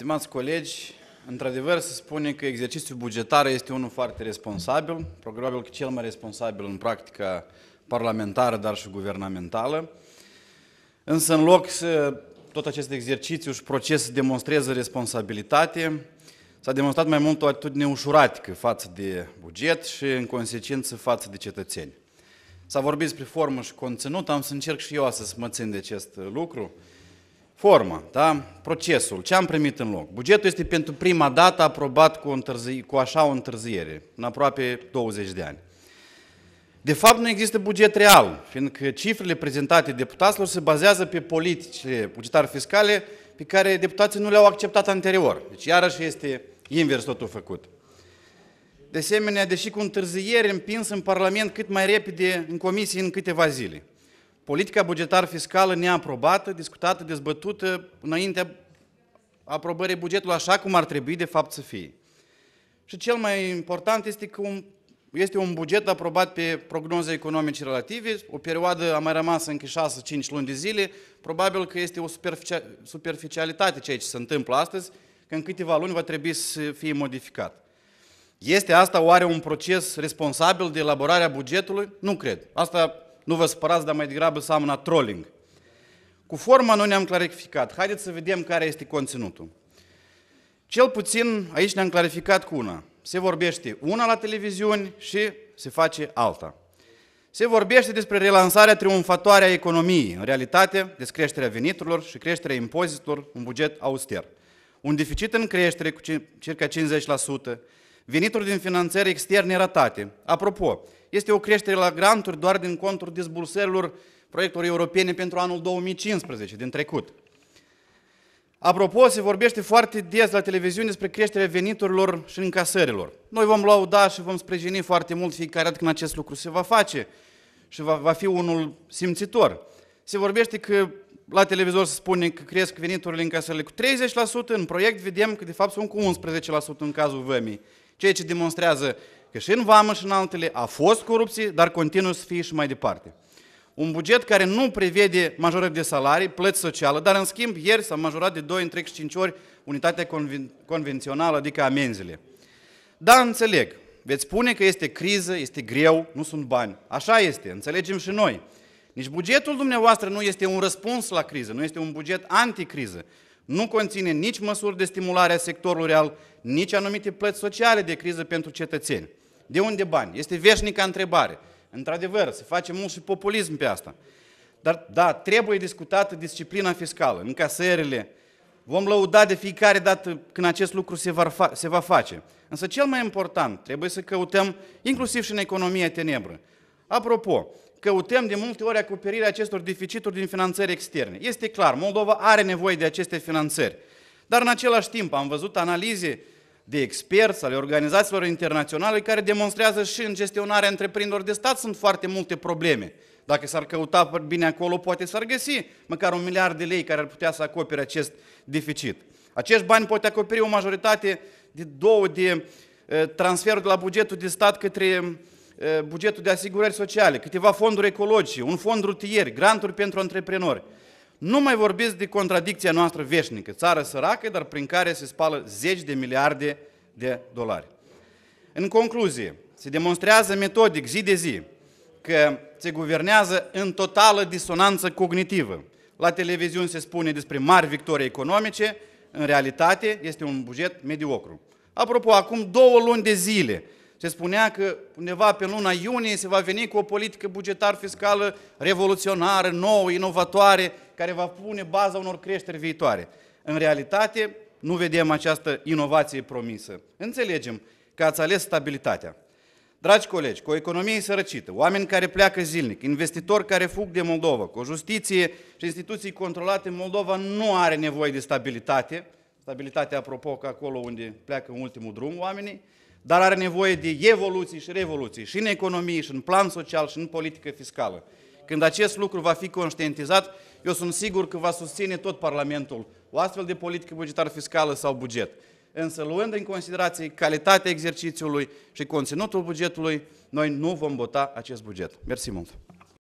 Stimați colegi, într-adevăr se spune că exercițiul bugetar este unul foarte responsabil, probabil că cel mai responsabil în practica parlamentară, dar și guvernamentală. Însă în loc să tot acest exercițiu și proces să demonstreze responsabilitate, s-a demonstrat mai mult o atitudine ușuratică față de buget și în consecință față de cetățeni. S-a vorbit despre formă și conținut, am să încerc și eu să mă țin de acest lucru. Forma, da? procesul, ce am primit în loc. Bugetul este pentru prima dată aprobat cu, o întârzi, cu așa o întârziere, în aproape 20 de ani. De fapt, nu există buget real, fiindcă cifrele prezentate deputaților se bazează pe politicile bugetare fiscale pe care deputații nu le-au acceptat anterior. Deci, iarăși este invers totul făcut. De asemenea, deși cu întârziere împins în Parlament cât mai repede în comisie, în câteva zile politica bugetar-fiscală neaprobată, discutată, dezbătută înaintea aprobării bugetului, așa cum ar trebui de fapt să fie. Și cel mai important este că un, este un buget aprobat pe prognoze economice relative, o perioadă a mai rămas încă 6-5 luni de zile, probabil că este o superficialitate ceea ce se întâmplă astăzi, că în câteva luni va trebui să fie modificat. Este asta oare un proces responsabil de elaborarea bugetului? Nu cred. Asta nu vă spărați, dar mai degrabă seamănă trolling. Cu forma noi ne-am clarificat. Haideți să vedem care este conținutul. Cel puțin aici ne-am clarificat cu una. Se vorbește una la televiziuni și se face alta. Se vorbește despre relansarea triumfatoare a economiei, în realitate, despre creșterea veniturilor și creșterea impozitelor, în buget auster. Un deficit în creștere cu circa 50%, venituri din finanțări externe ratate. Apropo, este o creștere la granturi doar din contul dezbursărilor proiectelor europene pentru anul 2015, din trecut. Apropo, se vorbește foarte des la televiziune despre creșterea veniturilor și încasărilor. Noi vom lauda și vom sprijini foarte mult fiecare dată când acest lucru se va face și va, va fi unul simțitor. Se vorbește că la televizor se spune că cresc veniturile încasările cu 30%, în proiect vedem că de fapt sunt cu 11% în cazul vămii. Ceea ce demonstrează că și în vamă și în altele a fost corupție, dar continuă să fie și mai departe. Un buget care nu prevede majorări de salarii, plăți sociale, dar în schimb ieri s-a majorat de 2 între 5 ori unitatea conven- convențională, adică amenzile. Da, înțeleg. Veți spune că este criză, este greu, nu sunt bani. Așa este, înțelegem și noi. Nici bugetul dumneavoastră nu este un răspuns la criză, nu este un buget anticriză nu conține nici măsuri de stimulare a sectorului real, nici anumite plăți sociale de criză pentru cetățeni. De unde bani? Este veșnică întrebare. Într-adevăr, se face mult și populism pe asta. Dar, da, trebuie discutată disciplina fiscală, încasările. Vom lăuda de fiecare dată când acest lucru se va, fa- se va face. Însă cel mai important, trebuie să căutăm, inclusiv și în economia tenebră. Apropo, căutăm de multe ori acoperirea acestor deficituri din finanțări externe. Este clar, Moldova are nevoie de aceste finanțări. Dar în același timp am văzut analize de experți ale organizațiilor internaționale care demonstrează și în gestionarea întreprinderilor de stat sunt foarte multe probleme. Dacă s-ar căuta bine acolo, poate s-ar găsi măcar un miliard de lei care ar putea să acopere acest deficit. Acești bani pot acoperi o majoritate de două de eh, transferul de la bugetul de stat către bugetul de asigurări sociale, câteva fonduri ecologice, un fond rutier, granturi pentru antreprenori. Nu mai vorbesc de contradicția noastră veșnică, țară săracă, dar prin care se spală zeci de miliarde de dolari. În concluzie, se demonstrează metodic, zi de zi, că se guvernează în totală disonanță cognitivă. La televiziuni se spune despre mari victorii economice, în realitate este un buget mediocru. Apropo, acum două luni de zile, se spunea că undeva pe luna iunie se va veni cu o politică bugetar-fiscală revoluționară, nouă, inovatoare, care va pune baza unor creșteri viitoare. În realitate, nu vedem această inovație promisă. Înțelegem că ați ales stabilitatea. Dragi colegi, cu o economie sărăcită, oameni care pleacă zilnic, investitori care fug de Moldova, cu o justiție și instituții controlate, Moldova nu are nevoie de stabilitate, stabilitatea apropo că acolo unde pleacă în ultimul drum oamenii, dar are nevoie de evoluții și revoluții, și în economie, și în plan social, și în politică fiscală. Când acest lucru va fi conștientizat, eu sunt sigur că va susține tot Parlamentul o astfel de politică bugetară fiscală sau buget. Însă luând în considerație calitatea exercițiului și conținutul bugetului, noi nu vom vota acest buget. Mersi mult!